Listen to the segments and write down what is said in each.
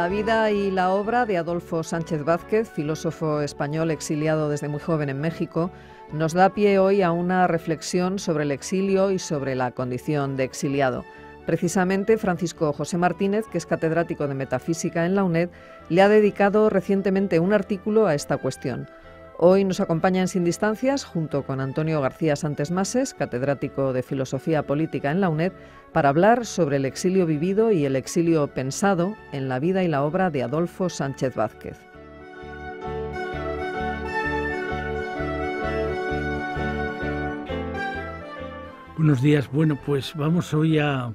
La vida y la obra de Adolfo Sánchez Vázquez, filósofo español exiliado desde muy joven en México, nos da pie hoy a una reflexión sobre el exilio y sobre la condición de exiliado. Precisamente Francisco José Martínez, que es catedrático de metafísica en la UNED, le ha dedicado recientemente un artículo a esta cuestión. Hoy nos acompañan Sin Distancias, junto con Antonio García Santes Mases, catedrático de Filosofía Política en la UNED, para hablar sobre el exilio vivido y el exilio pensado en la vida y la obra de Adolfo Sánchez Vázquez. Buenos días. Bueno, pues vamos hoy a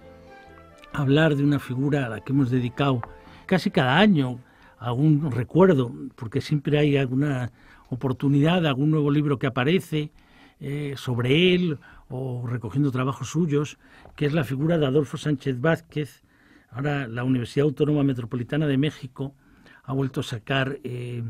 hablar de una figura a la que hemos dedicado casi cada año algún recuerdo, porque siempre hay alguna oportunidad, algún nuevo libro que aparece eh, sobre él o recogiendo trabajos suyos, que es la figura de Adolfo Sánchez Vázquez. Ahora la Universidad Autónoma Metropolitana de México ha vuelto a sacar eh,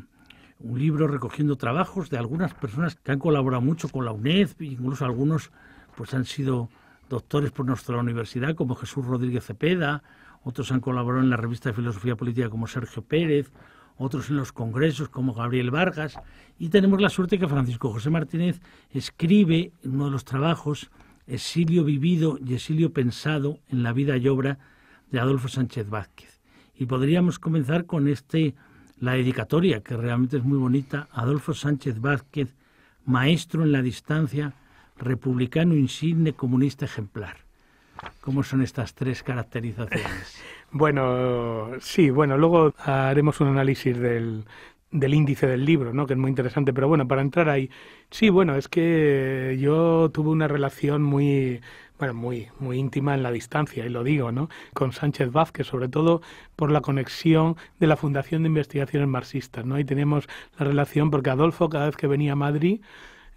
un libro recogiendo trabajos de algunas personas que han colaborado mucho con la UNED, incluso algunos pues han sido doctores por nuestra universidad, como Jesús Rodríguez Cepeda, otros han colaborado en la revista de Filosofía Política como Sergio Pérez, otros en los congresos como Gabriel Vargas, y tenemos la suerte que Francisco José Martínez escribe en uno de los trabajos Exilio vivido y exilio pensado en la vida y obra de Adolfo Sánchez Vázquez. Y podríamos comenzar con este la dedicatoria, que realmente es muy bonita, Adolfo Sánchez Vázquez, maestro en la distancia, republicano insigne, comunista ejemplar. ¿Cómo son estas tres caracterizaciones? Bueno, sí, bueno, luego haremos un análisis del, del índice del libro, ¿no? que es muy interesante, pero bueno, para entrar ahí, sí, bueno, es que yo tuve una relación muy, bueno, muy, muy íntima en la distancia, y lo digo, ¿no? Con Sánchez Vázquez, sobre todo por la conexión de la Fundación de Investigaciones Marxistas, ¿no? Y tenemos la relación porque Adolfo cada vez que venía a Madrid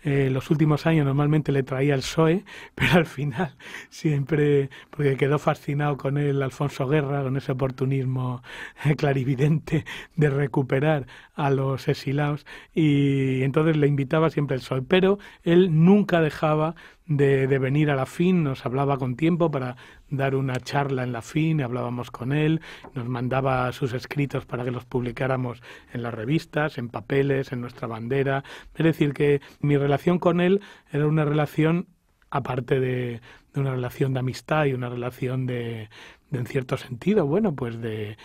en eh, los últimos años normalmente le traía el SOE pero al final siempre, porque quedó fascinado con él Alfonso Guerra, con ese oportunismo clarividente de recuperar a los exilados, y entonces le invitaba siempre el SOE pero él nunca dejaba de, venir a la FIN, nos hablaba con tiempo para dar una charla en la FIN, hablábamos con él, nos mandaba sus escritos para que los publicáramos en las revistas, en papeles, en nuestra bandera. Es decir, que mi relación con él era una relación, aparte de, una relación de amistad y una relación de, de en cierto sentido, bueno, pues de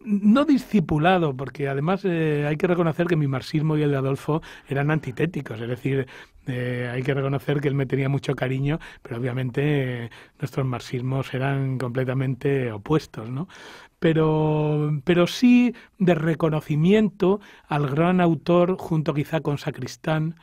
no discipulado, porque además eh, hay que reconocer que mi marxismo y el de Adolfo eran antitéticos, es decir, eh, hay que reconocer que él me tenía mucho cariño, pero obviamente eh, nuestros marxismos eran completamente opuestos, ¿no? pero sí de reconocimiento al gran autor, junto quizá con Sacristán,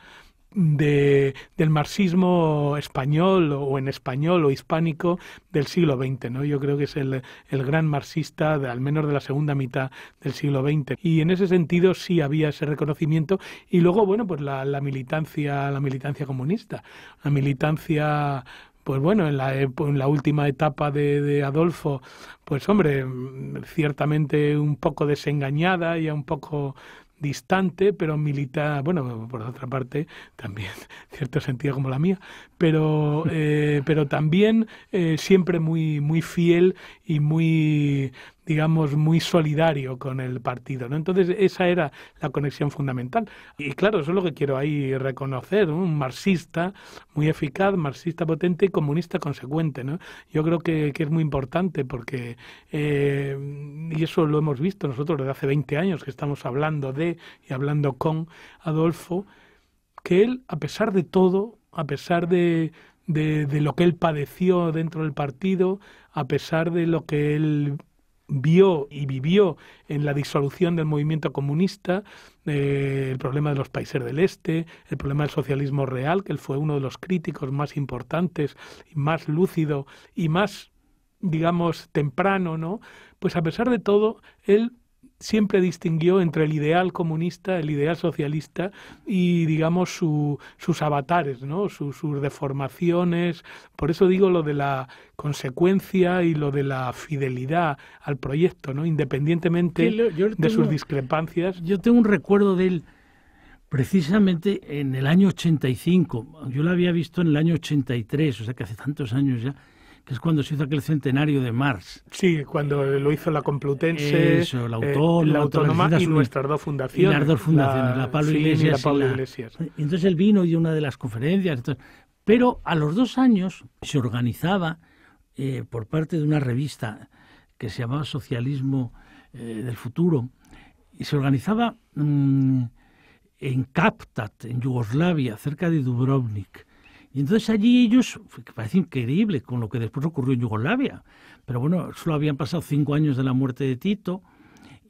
del marxismo español o en español o hispánico del siglo XX. ¿no? Yo creo que es el, el gran marxista, de, al menos de la segunda mitad del siglo XX. Y en ese sentido sí había ese reconocimiento. Y luego, bueno, pues la, la militancia, la militancia comunista, la militancia pues bueno, en la, última etapa de, de, Adolfo, pues hombre, ciertamente un poco desengañada y un poco distante, pero militar, bueno, por otra parte, también cierto sentido como la mía, pero, eh, pero también eh, siempre muy, muy fiel y muy, digamos, muy solidario con el partido. ¿no? Entonces, esa era la conexión fundamental. Y claro, eso es lo que quiero ahí reconocer, un marxista muy eficaz, marxista potente y comunista consecuente. Yo creo que, es muy importante porque, eh, y eso lo hemos visto nosotros desde hace 20 años que estamos hablando de y hablando con Adolfo, que él, a pesar de todo, a pesar de, de, lo que él padeció dentro del partido, a pesar de lo que él vio y vivió en la disolución del movimiento comunista, eh, el problema de los países del este, el problema del socialismo real, que él fue uno de los críticos más importantes, más lúcido y más, digamos, temprano, ¿no? Pues a pesar de todo, él siempre distinguió entre el ideal comunista, el ideal socialista y, digamos, su, sus avatares, ¿no? Sus, sus deformaciones. Por eso digo lo de la consecuencia y lo de la fidelidad al proyecto, ¿no? independientemente de sus discrepancias. Yo tengo un recuerdo de él precisamente en el año 85. Yo lo había visto en el año 83, o sea que hace tantos años ya que es cuando se hizo aquel centenario de Marx. Sí, cuando lo hizo la Complutense, Eso, eh, la Autónoma, y nuestras dos fundaciones. dos la, Pablo Iglesias. Y Entonces él vino y una de las conferencias. pero a los dos años se organizaba eh, por parte de una revista que se llamaba Socialismo eh, del Futuro, y se organizaba mm, en Kaptat, en Yugoslavia, cerca de Dubrovnik y entonces allí ellos, que parece increíble con lo que después ocurrió en Yugoslavia, pero bueno, solo habían pasado cinco años de la muerte de Tito,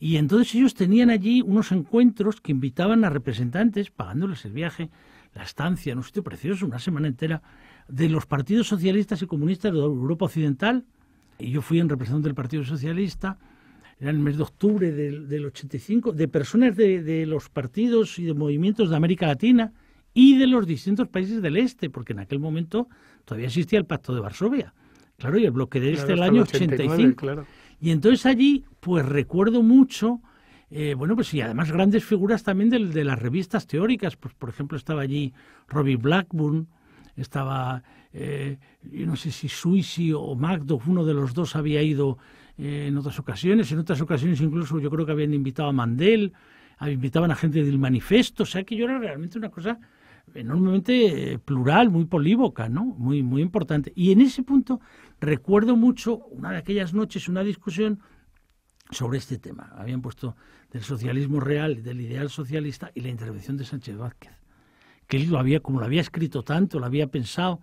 y entonces ellos tenían allí unos encuentros que invitaban a representantes, pagándoles el viaje, la estancia en un sitio precioso, una semana entera, de los partidos socialistas y comunistas de Europa Occidental. Y yo fui en representante del Partido Socialista, era en el mes de octubre del, del 85, de personas de, de los partidos y de movimientos de América Latina, y de los distintos países del este, porque en aquel momento todavía existía el Pacto de Varsovia. Claro, y el bloque del este del año 85. Claro. Y entonces allí, pues recuerdo mucho, eh, bueno, pues y además grandes figuras también de, las revistas teóricas. Pues, por ejemplo, estaba allí Robbie Blackburn, estaba, eh, yo no sé si Suisi o Magdo, uno de los dos había ido eh, en otras ocasiones, en otras ocasiones incluso yo creo que habían invitado a Mandel, invitaban a gente del manifesto, o sea que yo era realmente una cosa enormemente eh, plural, muy polívoca, ¿no? Muy, muy importante. Y en ese punto recuerdo mucho una de aquellas noches, una discusión sobre este tema. Habían puesto del socialismo real, del ideal socialista y la intervención de Sánchez Vázquez, que él lo había, como lo había escrito tanto, lo había pensado.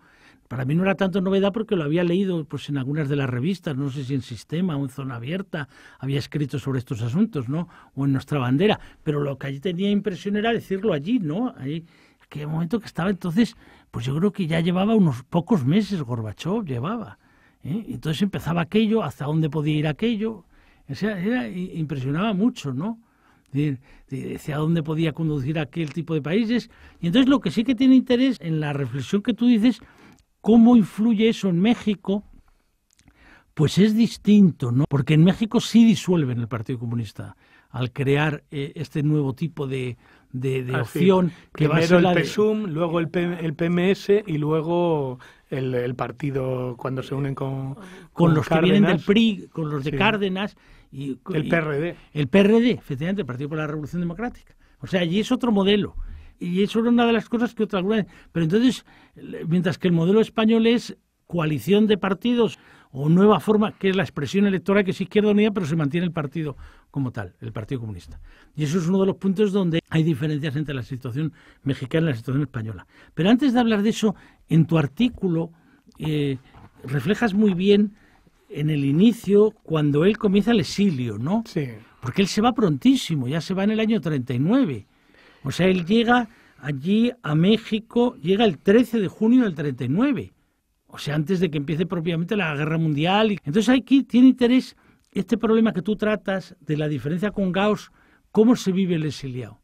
Para mí no era tanto novedad porque lo había leído pues, en algunas de las revistas, no sé si en Sistema o en Zona Abierta había escrito sobre estos asuntos, ¿no? O en Nuestra Bandera. Pero lo que allí tenía impresión era decirlo allí, ¿no? Ahí el momento que estaba entonces, pues yo creo que ya llevaba unos pocos meses Gorbachov, llevaba. ¿eh? Entonces empezaba aquello, hasta dónde podía ir aquello. impresionaba mucho, ¿no? hacia dónde podía conducir aquel tipo de países. Y entonces lo que sí que tiene interés en la reflexión que tú dices, cómo influye eso en México, pues es distinto, ¿no? Porque en México sí disuelven el Partido Comunista al crear eh, este nuevo tipo de, de, ah, opción. Que Primero va a el PSUM, luego el, el, PMS y luego el, partido cuando se unen con, con, los que vienen del PRI, con los de Cárdenas. Y, el PRD. El PRD, efectivamente, el Partido por la Revolución Democrática. O sea, allí es otro modelo. Y eso era una de las cosas que otras... Pero entonces, mientras que el modelo español es coalición de partidos o nueva forma, que es la expresión electoral que es Izquierda Unida, pero se mantiene el partido como tal, el Partido Comunista. Y eso es uno de los puntos donde hay diferencias entre la situación mexicana y la situación española. Pero antes de hablar de eso, en tu artículo eh, reflejas muy bien en el inicio cuando él comienza el exilio, ¿no? Sí. Porque él se va prontísimo, ya se va en el año 39. O sea, él llega allí a México, llega el 13 de junio del 39 o sea, antes de que empiece propiamente la guerra mundial. Entonces aquí tiene interés este problema que tú tratas de la diferencia con Gauss, cómo se vive el exiliado.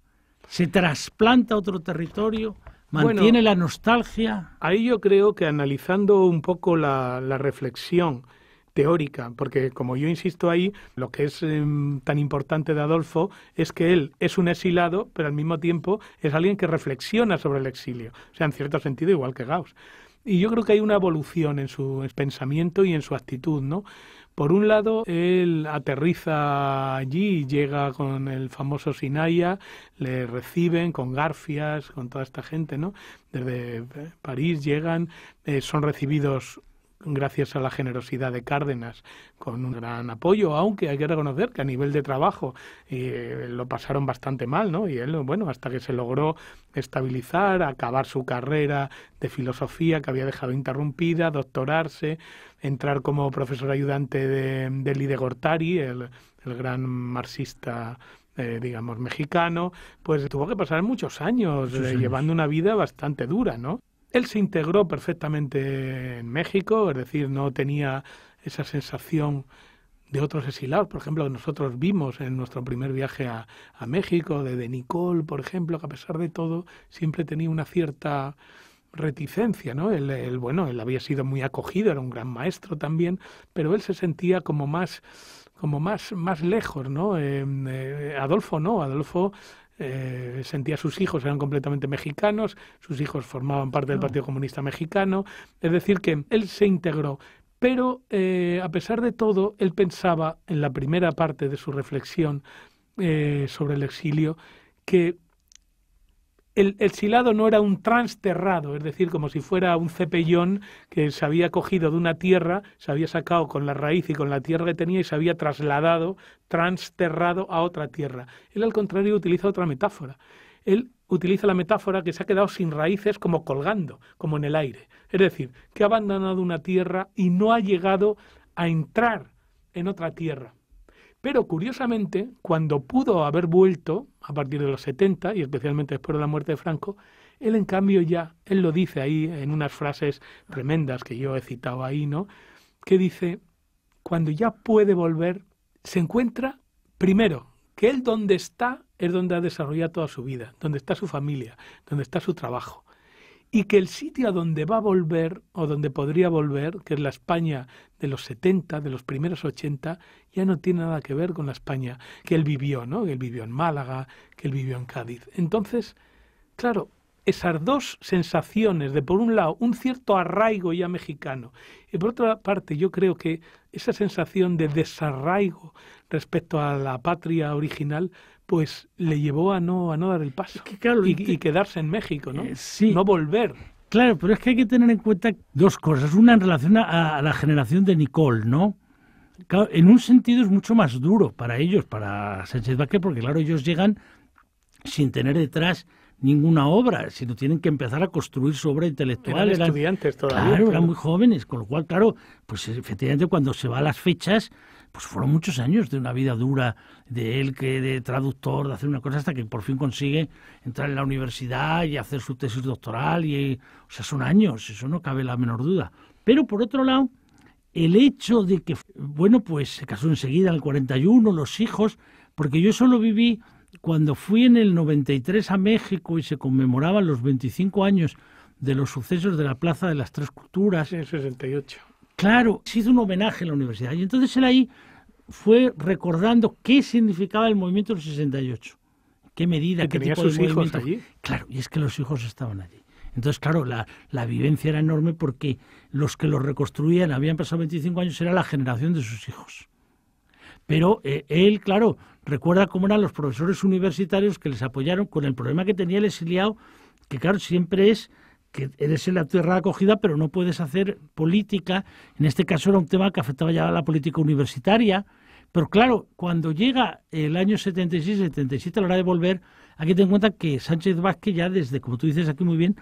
¿Se trasplanta a otro territorio? ¿Mantiene la nostalgia? Ahí yo creo que analizando un poco la, reflexión teórica, porque como yo insisto ahí, lo que es em, tan importante de Adolfo es que él es un exilado, pero al mismo tiempo es alguien que reflexiona sobre el exilio, o sea, en cierto sentido igual que Gauss. Y yo creo que hay una evolución en su pensamiento y en su actitud, ¿no? Por un lado, él aterriza allí, llega con el famoso Sinaia, le reciben con Garfias, con toda esta gente, ¿no? Desde eh, París llegan, eh, son recibidos gracias a la generosidad de Cárdenas, con un gran apoyo, aunque hay que reconocer que a nivel de trabajo eh, lo pasaron bastante mal, ¿no? Y él, bueno, hasta que se logró estabilizar, acabar su carrera de filosofía que había dejado interrumpida, doctorarse, entrar como profesor ayudante de, de Lide Gortari, el, gran marxista eh, digamos, mexicano, pues tuvo que pasar muchos años. Eh, llevando una vida bastante dura, ¿no? Él se integró perfectamente en México, es decir, no tenía esa sensación de otros exilados, por ejemplo, que nosotros vimos en nuestro primer viaje a, México, de, de Nicole, por ejemplo, que a pesar de todo siempre tenía una cierta reticencia, ¿no? Él, bueno, él había sido muy acogido, era un gran maestro también, pero él se sentía como más como más, más lejos, ¿no? Em, eh, Adolfo no, Adolfo eh, sentía sus hijos eran completamente mexicanos, sus hijos formaban parte del ah. Partido Comunista Mexicano, es decir, que él se integró. Pero eh, a pesar de todo, él pensaba en la primera parte de su reflexión eh, sobre el exilio que el, silado no era un transterrado, es decir, como si fuera un cepellón que se había cogido de una tierra, se había sacado con la raíz y con la tierra que tenía y se había trasladado, transterrado a otra tierra. Él, al contrario, utiliza otra metáfora. Él utiliza la metáfora que se ha quedado sin raíces como colgando, como en el aire. Es decir, que ha abandonado una tierra y no ha llegado a entrar en otra tierra. Pero curiosamente, cuando pudo haber vuelto, a partir de los 70 y especialmente después de la muerte de Franco, él en cambio ya, él lo dice ahí en unas frases tremendas que yo he citado ahí, ¿no? Que dice, cuando ya puede volver, se encuentra primero que él donde está es donde ha desarrollado toda su vida, donde está su familia, donde está su trabajo y que el sitio a donde va a volver o donde podría volver, que es la España de los 70, de los primeros 80, ya no tiene nada que ver con la España que él vivió, ¿no? Que él vivió en Málaga, que él vivió en Cádiz. Entonces, claro, esas dos sensaciones de, por un lado, un cierto arraigo ya mexicano, y por otra parte, yo creo que esa sensación de desarraigo respecto a la patria original pues le llevó a no, a no dar el paso y, quedarse en México, ¿no? Eh, no volver. Claro, pero es que hay que tener en cuenta dos cosas. Una en relación a, la generación de Nicole, ¿no? en un sentido es mucho más duro para ellos, para Sánchez Vázquez, porque claro, ellos llegan sin tener detrás ninguna obra, sino tienen que empezar a construir su obra intelectual. Eran, todavía. Claro, eran muy jóvenes, con lo cual, claro, pues efectivamente cuando se va a las fechas, pues fueron muchos años de una vida dura de él, que de traductor, de hacer una cosa, hasta que por fin consigue entrar en la universidad y hacer su tesis doctoral. Y, o sea, son años, eso no cabe la menor duda. Pero por otro lado, el hecho de que, bueno, pues se casó enseguida en el 41, los hijos, porque yo solo viví cuando fui en el 93 a México y se conmemoraban los 25 años de los sucesos de la Plaza de las Tres Culturas. En 68. Claro, se hizo un homenaje en la universidad. Y entonces él ahí fue recordando qué significaba el movimiento del 68. ¿Qué medida, qué tipo sus de hijos allí? Claro, y es que los hijos estaban allí. Entonces, claro, la, vivencia era enorme porque los que los reconstruían, habían pasado 25 años, era la generación de sus hijos. Pero eh, él, claro, recuerda cómo eran los profesores universitarios que les apoyaron con el problema que tenía el exiliado, que claro, siempre es que eres en la tierra acogida, pero no puedes hacer política. En este caso era un tema que afectaba ya a la política universitaria. Pero claro, cuando llega el año 76-77, a la hora de volver, aquí ten en cuenta que Sánchez Vázquez ya desde, como tú dices aquí muy bien,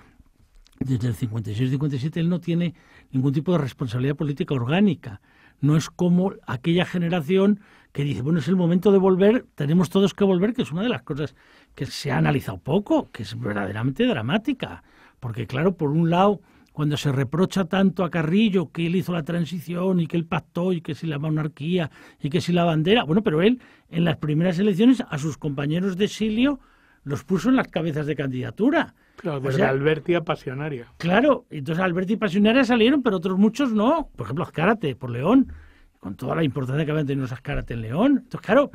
desde el 56-57 él no tiene ningún tipo de responsabilidad política orgánica. No es como aquella generación que dice, bueno, es el momento de volver, tenemos todos que volver, que es una de las cosas que se ha analizado poco, que es verdaderamente dramática. Porque claro, por un lado, cuando se reprocha tanto a Carrillo que él hizo la transición y que él pactó y que si la monarquía y que si la bandera, bueno, pero él en las primeras elecciones a sus compañeros de exilio los puso en las cabezas de candidatura. Claro, desde pues Alberti a Pasionaria. Claro, entonces Alberti y Pasionaria salieron, pero otros muchos no. Por ejemplo, Azcárate, por León, con toda la importancia que habían tenido los en León. Entonces, claro,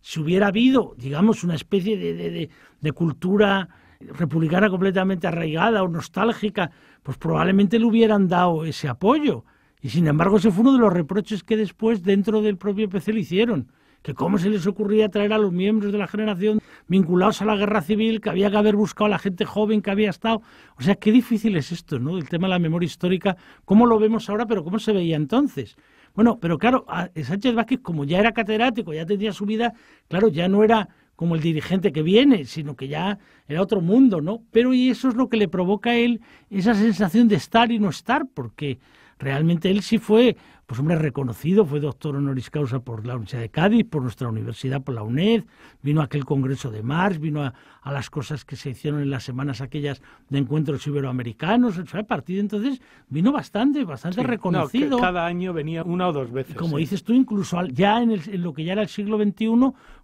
si hubiera habido, digamos, una especie de, de cultura republicana completamente arraigada o nostálgica, pues probablemente le hubieran dado ese apoyo. Y sin embargo, ese fue uno de los reproches que después dentro del propio PC le hicieron, que cómo se les ocurría traer a los miembros de la generación vinculados a la guerra civil, que había que haber buscado a la gente joven que había estado. O sea, qué difícil es esto, ¿no? El tema de la memoria histórica, cómo lo vemos ahora, pero cómo se veía entonces. Bueno, pero claro, Sánchez Vázquez, como ya era catedrático, ya tenía su vida, claro, ya no era como el dirigente que viene, sino que ya era otro mundo, ¿no? Pero y eso es lo que le provoca a él esa sensación de estar y no estar, porque realmente él sí fue pues hombre, reconocido, fue doctor honoris causa por la Universidad de Cádiz, por nuestra universidad, por la UNED, vino a aquel Congreso de Mars, vino a, las cosas que se hicieron en las semanas aquellas de encuentros iberoamericanos, o sea, a partir de entonces vino bastante, bastante reconocido. cada año venía una o dos veces. Como dices tú, incluso ya en, lo que ya era el siglo XXI,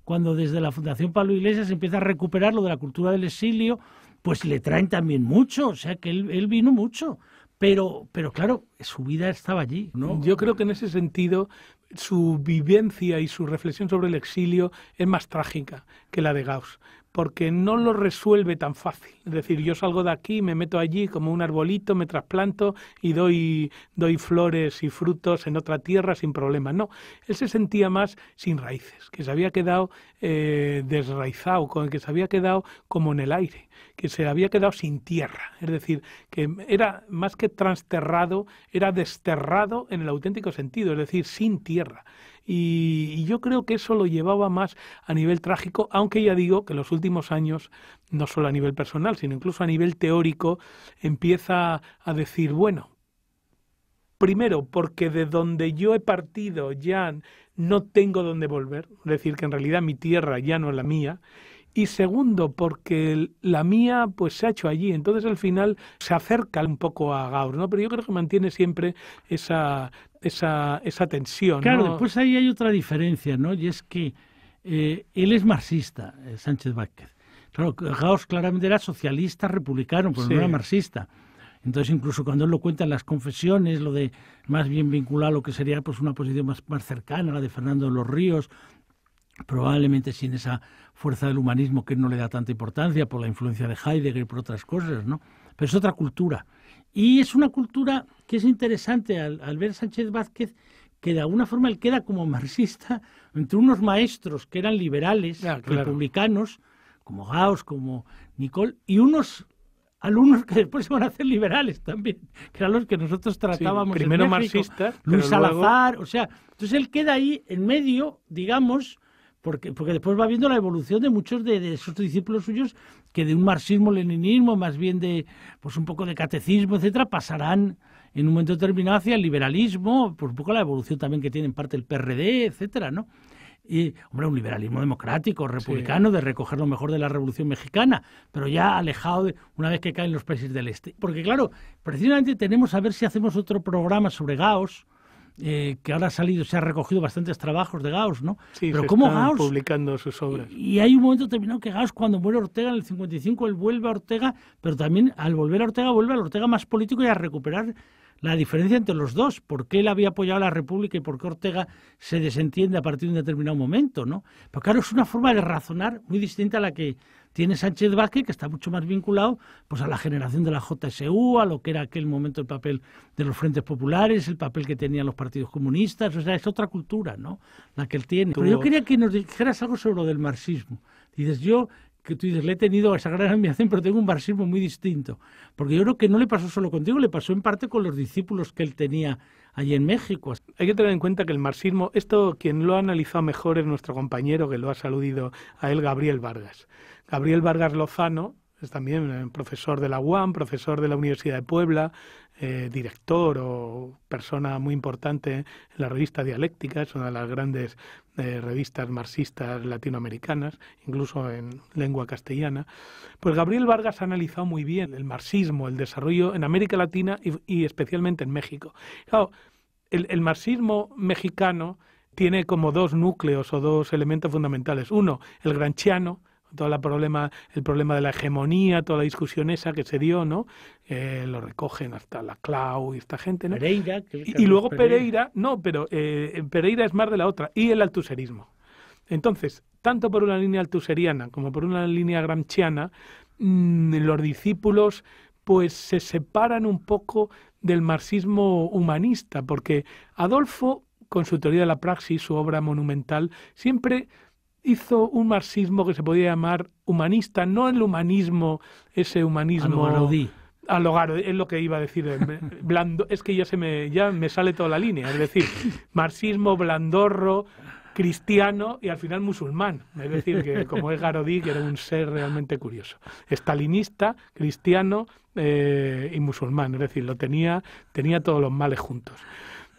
cuando desde la Fundación Pablo Iglesias se empieza a recuperar lo de la cultura del exilio, pues le traen también mucho, o sea que él vino mucho. Pero, pero claro, su vida estaba allí, ¿no? Yo creo que en ese sentido su vivencia y su reflexión sobre el exilio es más trágica que la de Gauss, porque no lo resuelve tan fácil. Es decir, yo salgo de aquí, me meto allí como un arbolito, me trasplanto y doy, flores y frutos en otra tierra sin problemas. No, él se sentía más sin raíces, que se había quedado eh, desraizado, que se había quedado como en el aire, que se había quedado sin tierra, es decir, que era más que transterrado, era desterrado en el auténtico sentido, es decir, sin tierra. Y, yo creo que eso lo llevaba más a nivel trágico, aunque ya digo que en los últimos años, no solo a nivel personal, sino incluso a nivel teórico, empieza a decir, bueno, Primero, porque de donde yo he partido ya no tengo donde volver, es decir, que en realidad mi tierra ya no es la mía y segundo porque la mía pues se ha hecho allí, entonces al final se acerca un poco a Gauss, ¿no? Pero yo creo que mantiene siempre esa, esa, esa tensión. Claro, después pues ahí hay otra diferencia, ¿no? Y es que eh, él es marxista, eh, Sánchez Vázquez. Claro, Gauss claramente era socialista republicano, pero no era marxista. Entonces, incluso cuando él lo cuenta en las confesiones, lo de más bien vinculado lo que sería pues una posición más, más cercana, la de Fernando de los Ríos, probablemente sin esa fuerza del humanismo que no le da tanta importancia por la influencia de Heidegger, y por otras cosas, ¿no? Pero es otra cultura. Y es una cultura que es interesante al, al ver Sánchez Vázquez, que de alguna forma él queda como marxista entre unos maestros que eran liberales, republicanos, como Gauss, como Nicole, y unos alumnos que después se van a hacer liberales también, que eran los que nosotros tratábamos. primero en marxistas. Luis Salazar, o sea, entonces él queda ahí en medio, digamos, porque, después va viendo la evolución de muchos de, esos discípulos suyos que de un marxismo-leninismo, más bien de pues un poco de catecismo, etcétera, pasarán en un momento determinado hacia el liberalismo, por un poco la evolución también que tiene en parte el PRD, etcétera, ¿no? y hombre, un liberalismo democrático, republicano, de recoger lo mejor de la Revolución Mexicana, pero ya alejado de, una vez que caen los países del este. Porque claro, precisamente tenemos a ver si hacemos otro programa sobre Gaos. Eh, que ahora ha salido, se ha recogido bastantes trabajos de Gauss, ¿no? Sí, pero Gauss? publicando sus obras. Y, hay un momento terminado que Gauss, cuando muere Ortega en el 55, él vuelve a Ortega, pero también al volver a Ortega, vuelve a Ortega más político y a recuperar la diferencia entre los dos, por qué él había apoyado a la República y por qué Ortega se desentiende a partir de un determinado momento, ¿no? Pero claro, es una forma de razonar muy distinta a la que tiene Sánchez Vázquez, que está mucho más vinculado pues a la generación de la JSU, a lo que era aquel momento el papel de los frentes populares, el papel que tenían los partidos comunistas, o sea, es otra cultura, ¿no? La que él tiene. Pero yo quería que nos dijeras algo sobre lo del marxismo. Dices, yo que tú dices, le he tenido esa gran admiración, pero tengo un marxismo muy distinto. Porque yo creo que no le pasó solo contigo, le pasó en parte con los discípulos que él tenía allí en México. Hay que tener en cuenta que el marxismo, esto quien lo ha analizado mejor es nuestro compañero que lo ha saludido a él, Gabriel Vargas. Gabriel Vargas Lozano es también profesor de la UAM, profesor de la Universidad de Puebla, eh, director o persona muy importante en la revista Dialéctica, es una de las grandes eh, revistas marxistas latinoamericanas, incluso en lengua castellana. Pues Gabriel Vargas ha analizado muy bien el marxismo, el desarrollo en América Latina y, especialmente en México. el, el marxismo mexicano tiene como dos núcleos o dos elementos fundamentales. Uno, el granchiano, todo problema, el problema de la hegemonía, toda la discusión esa que se dio, ¿no? Eh, lo recogen hasta la Clau y esta gente, ¿no? Pereira. y, luego Pereira, no, pero eh, Pereira es más de la otra, y el altuserismo. Entonces, tanto por una línea altuseriana como por una línea gramsciana, mm, los discípulos pues se separan un poco del marxismo humanista, porque Adolfo, con su teoría de la praxis, su obra monumental, siempre hizo un marxismo que se podía llamar humanista, no el humanismo, ese humanismo... Al es lo que iba a decir, eh, es que ya se me, sale toda la línea, es decir, marxismo, blandorro, cristiano y al final musulmán. Es decir, que como es Garodí, que era un ser realmente curioso. Estalinista, cristiano eh, y musulmán. Es decir, lo tenía, tenía todos los males juntos.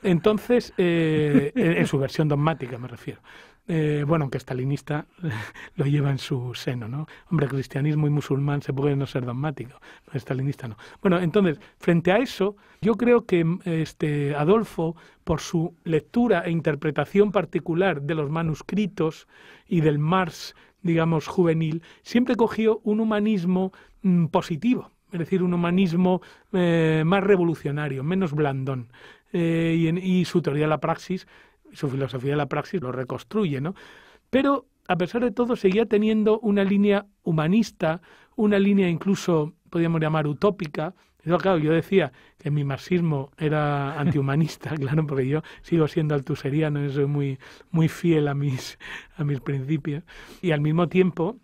Entonces, eh, en su versión dogmática me refiero. Eh, bueno, aunque estalinista lo lleva en su seno, ¿no? Hombre, cristianismo y musulmán se puede no ser dogmático, pero stalinista no. Bueno, entonces, frente a eso, yo creo que mm, este Adolfo, por su lectura e interpretación particular de los manuscritos y del Marx, digamos, juvenil, siempre cogió un humanismo mm, positivo es decir, un humanismo eh, más revolucionario, menos blandón. Eh, y, y, su teoría de la praxis su filosofía de la praxis lo reconstruye, ¿no? Pero a pesar de todo, seguía teniendo una línea humanista, una línea incluso, podríamos llamar, utópica. Yo, claro, yo decía que mi marxismo era antihumanista, claro, porque yo sigo siendo altuseriano, soy muy, muy fiel a mis, a mis principios. Y al mismo tiempo,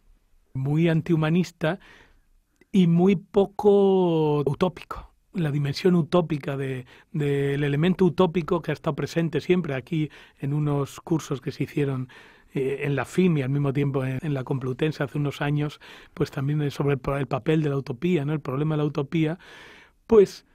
muy antihumanista y muy poco utópico la dimensión utópica del de, elemento utópico que ha estado presente siempre aquí en unos cursos que se hicieron eh, en la FIM y al mismo tiempo en, la Complutense hace unos años, pues también sobre el, papel de la utopía, ¿no? el problema de la utopía, pues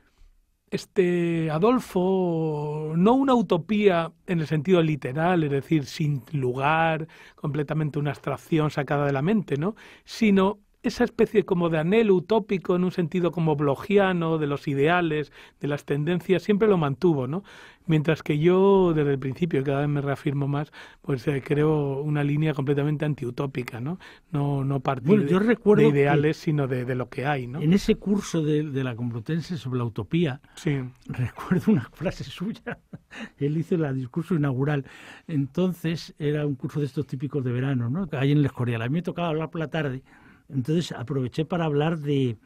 este Adolfo, no una utopía en el sentido literal, es decir, sin lugar, completamente una abstracción sacada de la mente, ¿no? sino esa especie como de anhelo utópico en un sentido como blogiano, de los ideales, de las tendencias, siempre lo mantuvo, ¿no? Mientras que yo, desde el principio, cada vez me reafirmo más, pues eh, creo una línea completamente antiutópica, ¿no? No, no partir de, ideales, sino de, lo que hay, ¿no? En ese curso de, la Complutense sobre la utopía, sí. recuerdo una frase suya. Él hizo el discurso inaugural. Entonces, era un curso de estos típicos de verano, ¿no? hay en el Escorial. A mí me tocaba hablar por la tarde. Entonces aproveché para hablar de,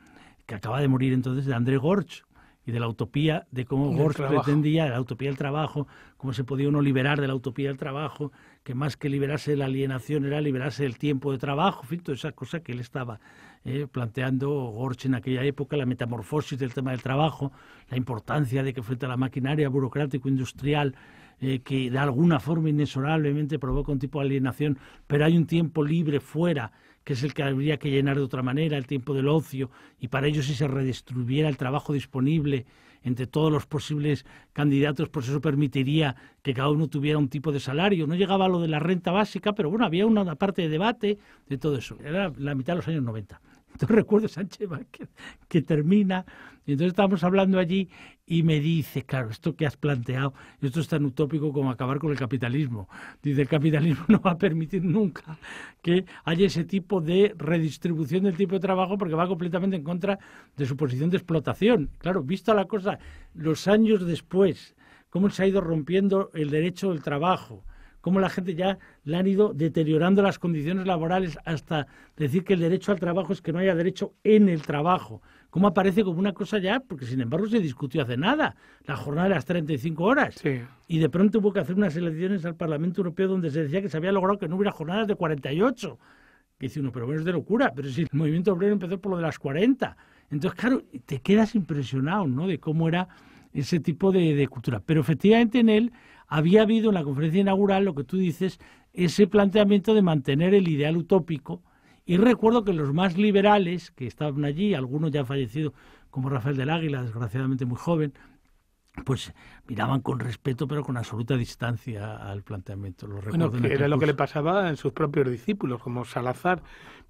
que acaba de morir entonces, de André Gorch y de la utopía, de cómo Gorch pretendía, la utopía del trabajo, cómo se podía uno liberar de la utopía del trabajo, que más que liberarse de la alienación era liberarse del tiempo de trabajo, en fin, toda esa cosa que él estaba eh, planteando Gorch en aquella época, la metamorfosis del tema del trabajo, la importancia de que frente a la maquinaria burocrática industrial eh, que de alguna forma inexorablemente provoca un tipo de alienación, pero hay un tiempo libre fuera que es el que habría que llenar de otra manera, el tiempo del ocio, y para ello si se redistribuyera el trabajo disponible entre todos los posibles candidatos, pues eso permitiría que cada uno tuviera un tipo de salario. No llegaba a lo de la renta básica, pero bueno, había una parte de debate de todo eso. Era la mitad de los años 90. Entonces recuerdo Sánchez Vázquez que termina, y entonces estábamos hablando allí y me dice, claro, esto que has planteado, esto es tan utópico como acabar con el capitalismo. Dice, el capitalismo no va a permitir nunca que haya ese tipo de redistribución del tipo de trabajo porque va completamente en contra de su posición de explotación. Claro, visto la cosa, los años después, cómo se ha ido rompiendo el derecho del trabajo, cómo la gente ya le han ido deteriorando las condiciones laborales hasta decir que el derecho al trabajo es que no haya derecho en el trabajo. ¿Cómo aparece como una cosa ya? Porque sin embargo se discutió hace nada, la jornada de las 35 horas. Y de pronto hubo que hacer unas elecciones al Parlamento Europeo donde se decía que se había logrado que no hubiera jornadas de 48. Que dice uno, pero bueno, es de locura. Pero si el movimiento obrero empezó por lo de las 40. Entonces, claro, te quedas impresionado, ¿no? De cómo era ese tipo de, de cultura. Pero efectivamente en él había habido en la conferencia inaugural, lo que tú dices, ese planteamiento de mantener el ideal utópico. Y recuerdo que los más liberales que estaban allí, algunos ya fallecidos, como Rafael del Águila, desgraciadamente muy joven, pues miraban con respeto pero con absoluta distancia al planteamiento. bueno, que era lo que le pasaba en sus propios discípulos, como Salazar.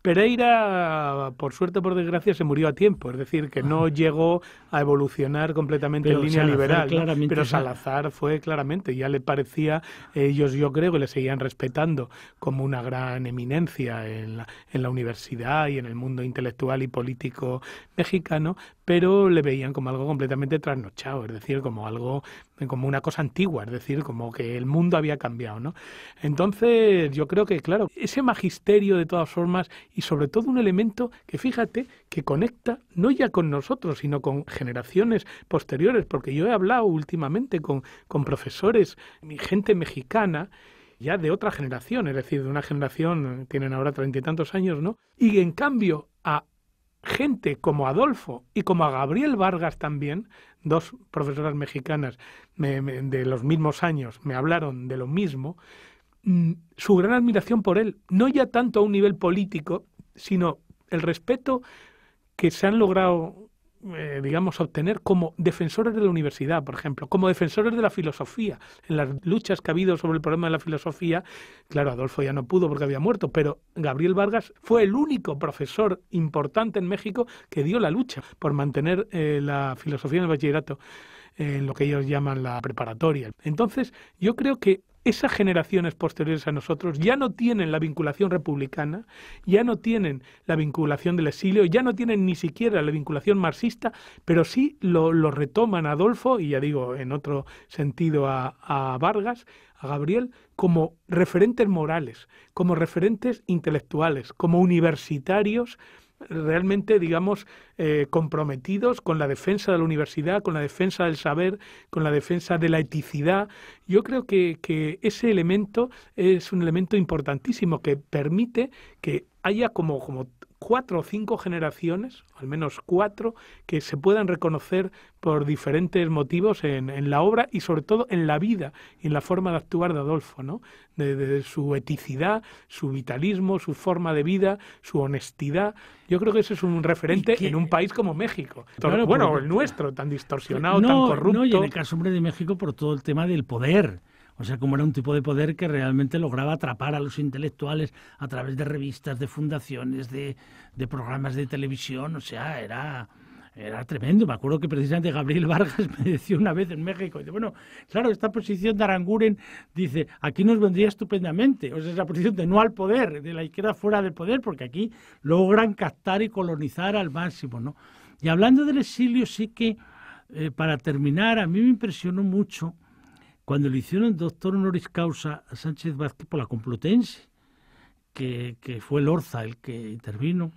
Pereira, por suerte o por desgracia, se murió a tiempo, es decir, que no ah. llegó a evolucionar completamente en línea liberal. Pero Salazar fue claramente, ya le parecía, ellos yo creo que le seguían respetando como una gran eminencia en la, en la universidad y en el mundo intelectual y político mexicano, pero le veían como algo completamente trasnochado, es decir, como algo como una cosa antigua, es decir, como que el mundo había cambiado, ¿no? Entonces, yo creo que, claro, ese magisterio de todas formas y sobre todo un elemento que, fíjate, que conecta no ya con nosotros, sino con generaciones posteriores, porque yo he hablado últimamente con, profesores mi gente mexicana ya de otra generación, es decir, de una generación, tienen ahora treinta y tantos años, ¿no? Y en cambio, a gente como Adolfo y como a Gabriel Vargas también, dos profesoras mexicanas de los mismos años me hablaron de lo mismo, mm, su gran admiración por él, no ya tanto a un nivel político, sino el respeto que se han logrado eh, digamos, obtener como defensores de la universidad, por ejemplo, como defensores de la filosofía, en las luchas que ha habido sobre el problema de la filosofía, claro, Adolfo ya no pudo porque había muerto, pero Gabriel Vargas fue el único profesor importante en México que dio la lucha por mantener eh, la filosofía en el bachillerato en lo que ellos llaman la preparatoria. Entonces, yo creo que esas generaciones posteriores a nosotros ya no tienen la vinculación republicana, ya no tienen la vinculación del exilio, ya no tienen ni siquiera la vinculación marxista, pero sí lo, retoman a Adolfo, y ya digo en otro sentido a Vargas, a Gabriel, como referentes morales, como referentes intelectuales, como universitarios realmente, digamos, eh, comprometidos con la defensa de la universidad, con la defensa del saber, con la defensa de la eticidad. Yo creo que, ese elemento es un elemento importantísimo que permite que haya como cuatro o cinco generaciones, al menos cuatro, que se puedan reconocer por diferentes motivos en, en la obra y sobre todo en la vida y en la forma de actuar de Adolfo, ¿no? De, su eticidad, su vitalismo, su forma de vida, su honestidad. Yo creo que ese es un referente en un país como México. bueno, el nuestro, tan distorsionado, tan corrupto. No, y en el caso de México por todo el tema del poder o sea, como era un tipo de poder que realmente lograba atrapar a los intelectuales a través de revistas, de fundaciones, de, programas de televisión. O sea, era, tremendo. Me acuerdo que precisamente Gabriel Vargas me decía una vez en México, dice, bueno, claro, esta posición de Aranguren, dice, aquí nos vendría estupendamente, o sea, esa posición de no al poder, de la izquierda fuera del poder, porque aquí logran captar y colonizar al máximo, ¿no? Y hablando del exilio, sí que, eh, para terminar, a mí me impresionó mucho cuando le hicieron doctor honoris causa a Sánchez Vázquez por la Complutense, que, fue el orza el que intervino,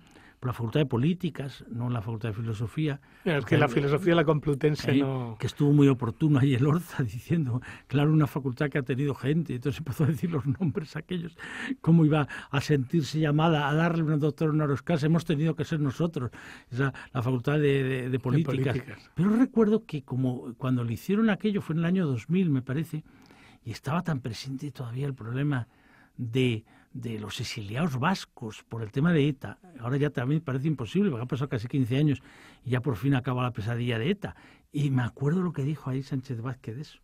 la Facultad de Políticas, no la Facultad de Filosofía. que la filosofía la Complutense no. Que estuvo muy oportuno ahí el Orza diciendo, claro, una facultad que ha tenido gente. Entonces empezó a decir los nombres aquellos, cómo iba a sentirse llamada a darle un doctor honoris Hemos tenido que ser nosotros, la Facultad de, políticas. Pero recuerdo que como cuando le hicieron aquello fue en el año 2000, me parece, y estaba tan presente todavía el problema de, de los exiliados vascos por el tema de ETA. Ahora ya también parece imposible, porque han pasado casi 15 años y ya por fin acaba la pesadilla de ETA. Y me acuerdo lo que dijo ahí Sánchez Vázquez de eso.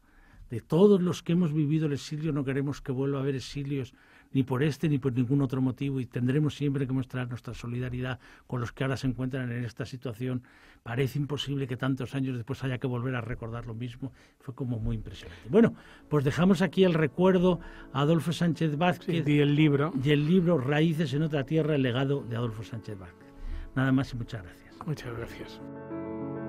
De todos los que hemos vivido el exilio, no queremos que vuelva a haber exilios ni por este ni por ningún otro motivo y tendremos siempre que mostrar nuestra solidaridad con los que ahora se encuentran en esta situación. Parece imposible que tantos años después haya que volver a recordar lo mismo. Fue como muy impresionante. Bueno, pues dejamos aquí el recuerdo a Adolfo Sánchez Vázquez y el libro y el libro Raíces en otra tierra, el legado de Adolfo Sánchez Vázquez. Nada más y muchas gracias. Muchas gracias.